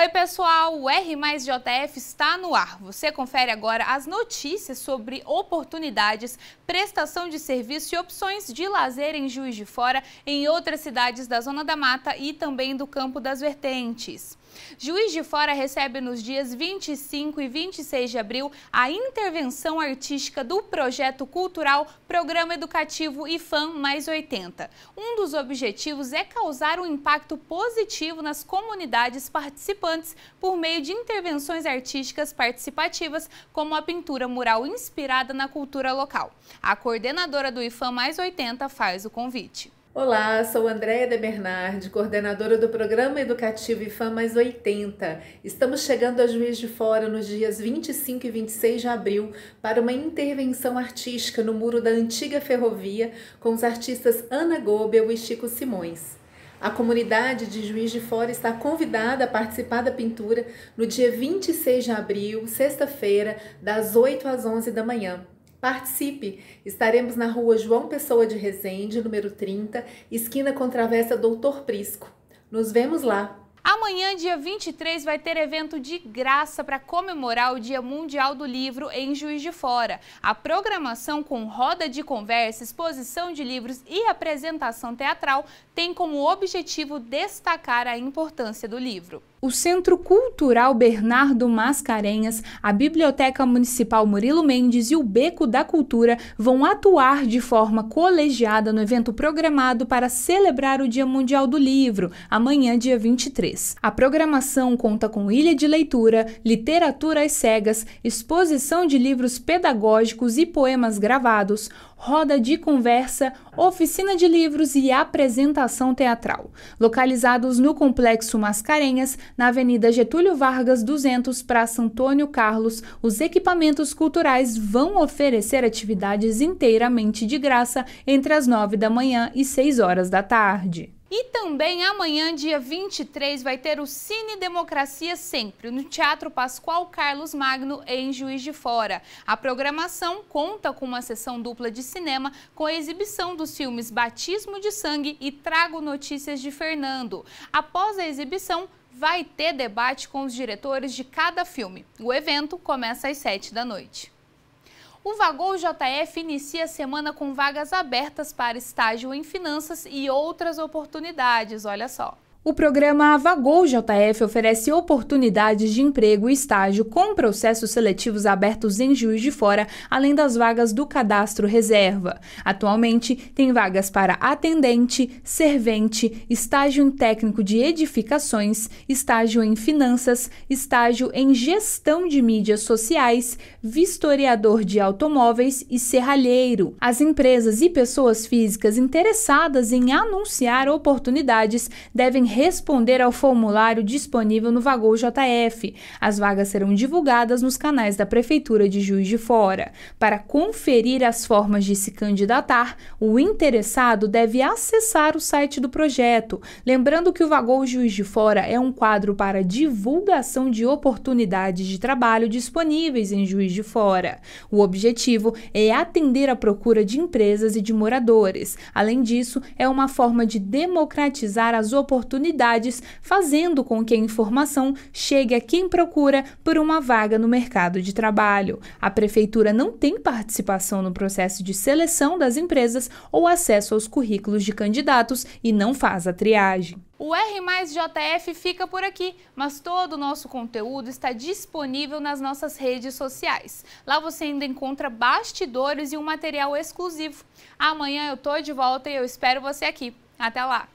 Oi, pessoal! O R mais JF está no ar. Você confere agora as notícias sobre oportunidades, prestação de serviço e opções de lazer em Juiz de Fora, em outras cidades da Zona da Mata e também do Campo das Vertentes. Juiz de Fora recebe nos dias 25 e 26 de abril a intervenção artística do projeto cultural Programa Educativo IFAM Mais 80. Um dos objetivos é causar um impacto positivo nas comunidades participantes por meio de intervenções artísticas participativas, como a pintura mural inspirada na cultura local. A coordenadora do IFAM Mais 80 faz o convite. Olá, sou Andréia De Bernardi, coordenadora do Programa Educativo IFAM Mais 80. Estamos chegando a Juiz de Fora nos dias 25 e 26 de abril para uma intervenção artística no muro da antiga ferrovia com os artistas Ana Gobel e Chico Simões. A comunidade de Juiz de Fora está convidada a participar da pintura no dia 26 de abril, sexta-feira, das 8 às 11 da manhã. Participe! Estaremos na rua João Pessoa de Resende, número 30, esquina com travessa Doutor Prisco. Nos vemos lá! Amanhã, dia 23, vai ter evento de graça para comemorar o Dia Mundial do Livro em Juiz de Fora. A programação com roda de conversa, exposição de livros e apresentação teatral tem como objetivo destacar a importância do livro. O Centro Cultural Bernardo Mascarenhas, a Biblioteca Municipal Murilo Mendes e o Beco da Cultura vão atuar de forma colegiada no evento programado para celebrar o Dia Mundial do Livro, amanhã, dia 23. A programação conta com ilha de leitura, literatura às cegas, exposição de livros pedagógicos e poemas gravados, roda de conversa, oficina de livros e apresentação teatral, localizados no Complexo Mascarenhas, na Avenida Getúlio Vargas 200, Praça Antônio Carlos. Os equipamentos culturais vão oferecer atividades inteiramente de graça entre as 9 da manhã e 6 horas da tarde. E também amanhã, dia 23, vai ter o Cine Democracia Sempre, no Teatro Pascoal Carlos Magno, em Juiz de Fora. A programação conta com uma sessão dupla de cinema com a exibição dos filmes Batismo de Sangue e Trago Notícias de Fernando. Após a exibição, vai ter debate com os diretores de cada filme. O evento começa às 7 da noite. O Vagol JF inicia a semana com vagas abertas para estágio em finanças e outras oportunidades, olha só. O programa Avagou JF oferece oportunidades de emprego e estágio com processos seletivos abertos em Juiz de Fora, além das vagas do cadastro reserva. Atualmente, tem vagas para atendente, servente, estágio em técnico de edificações, estágio em finanças, estágio em gestão de mídias sociais, vistoriador de automóveis e serralheiro. As empresas e pessoas físicas interessadas em anunciar oportunidades devem responder ao formulário disponível no Vagou JF. As vagas serão divulgadas nos canais da Prefeitura de Juiz de Fora. Para conferir as formas de se candidatar, o interessado deve acessar o site do projeto. Lembrando que o Vagou Juiz de Fora é um quadro para divulgação de oportunidades de trabalho disponíveis em Juiz de Fora. O objetivo é atender a procura de empresas e de moradores. Além disso, é uma forma de democratizar as oportunidades oportunidades, fazendo com que a informação chegue a quem procura por uma vaga no mercado de trabalho. A prefeitura não tem participação no processo de seleção das empresas ou acesso aos currículos de candidatos e não faz a triagem. O R mais JF fica por aqui, mas todo o nosso conteúdo está disponível nas nossas redes sociais. Lá você ainda encontra bastidores e um material exclusivo. Amanhã eu tô de volta e eu espero você aqui. Até lá!